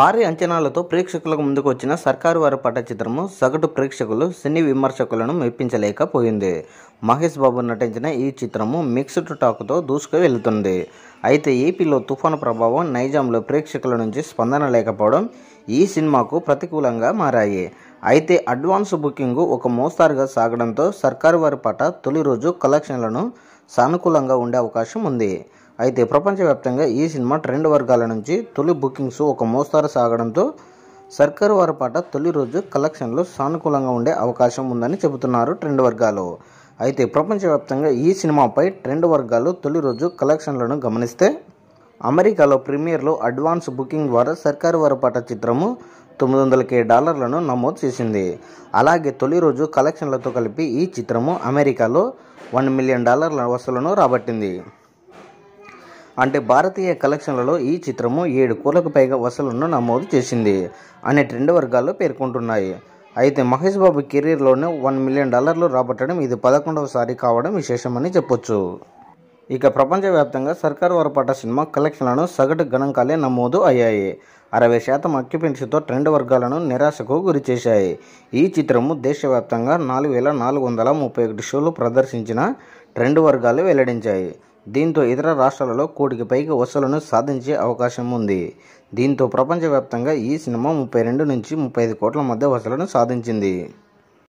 భారీ అంచనాలతో ప్రేక్షకులకు ముందుకు వచ్చిన సర్కారు వారి పట చిత్రము సగటు ప్రేక్షకులు సినీ విమర్శకులను మెప్పించలేకపోయింది మహేష్ బాబు నటించిన ఈ చిత్రము మిక్స్డ్ టాక్తో దూసుకు వెళుతుంది అయితే ఏపీలో తుఫాను ప్రభావం నైజాంలో ప్రేక్షకుల నుంచి స్పందన లేకపోవడం ఈ సినిమాకు ప్రతికూలంగా మారాయి అయితే అడ్వాన్స్ బుకింగ్ ఒక మోస్తారుగా సాగడంతో సర్కారు వారి పట తొలి రోజు కలెక్షన్లను సానుకూలంగా ఉండే అవకాశం ఉంది అయితే ప్రపంచవ్యాప్తంగా ఈ సినిమా ట్రెండ్ వర్గాల నుంచి తొలి బుకింగ్స్ ఒక మోస్తారు సాగడంతో సర్కారు వారపాట తొలి రోజు కలెక్షన్లు సానుకూలంగా ఉండే అవకాశం ఉందని చెబుతున్నారు ట్రెండ్ వర్గాలు అయితే ప్రపంచవ్యాప్తంగా ఈ సినిమాపై ట్రెండ్ వర్గాలు తొలి రోజు కలెక్షన్లను గమనిస్తే అమెరికాలో ప్రీమియర్లో అడ్వాన్స్ బుకింగ్ ద్వారా సర్కారు పాట చిత్రము తొమ్మిది వందల కే డాలర్లను నమోదు చేసింది అలాగే తొలి రోజు కలెక్షన్లతో కలిపి ఈ చిత్రము అమెరికాలో వన్ మిలియన్ డాలర్ల వసూలను రాబట్టింది అంటే భారతీయ కలెక్షన్లలో ఈ చిత్రము ఏడు కోట్లకు పైగా వసూలను నమోదు చేసింది అనే ట్రెండ్ వర్గాల్లో పేర్కొంటున్నాయి అయితే మహేష్ బాబు కెరీర్లోనే వన్ మిలియన్ డాలర్లు రాబట్టడం ఇది పదకొండవసారి కావడం విశేషమని చెప్పొచ్చు ఇక ప్రపంచవ్యాప్తంగా సర్కార్ వరపాట సినిమా కలెక్షన్లను సగటు గణాంకాలే నమోదు అయ్యాయి అరవై శాతం అక్యుపెన్సీతో ట్రెండ్ వర్గాలను నిరాశకు గురిచేశాయి ఈ చిత్రము దేశవ్యాప్తంగా నాలుగు వేల నాలుగు వందల ముప్పై ఒకటి షోలు ప్రదర్శించిన ట్రెండ్ వర్గాలు వెల్లడించాయి దీంతో ఇతర రాష్ట్రాలలో కోటికి పైగా వసూలను సాధించే అవకాశం ఉంది దీంతో ప్రపంచవ్యాప్తంగా ఈ సినిమా ముప్పై రెండు నుంచి ముప్పై ఐదు కోట్ల మధ్య వసూలను సాధించింది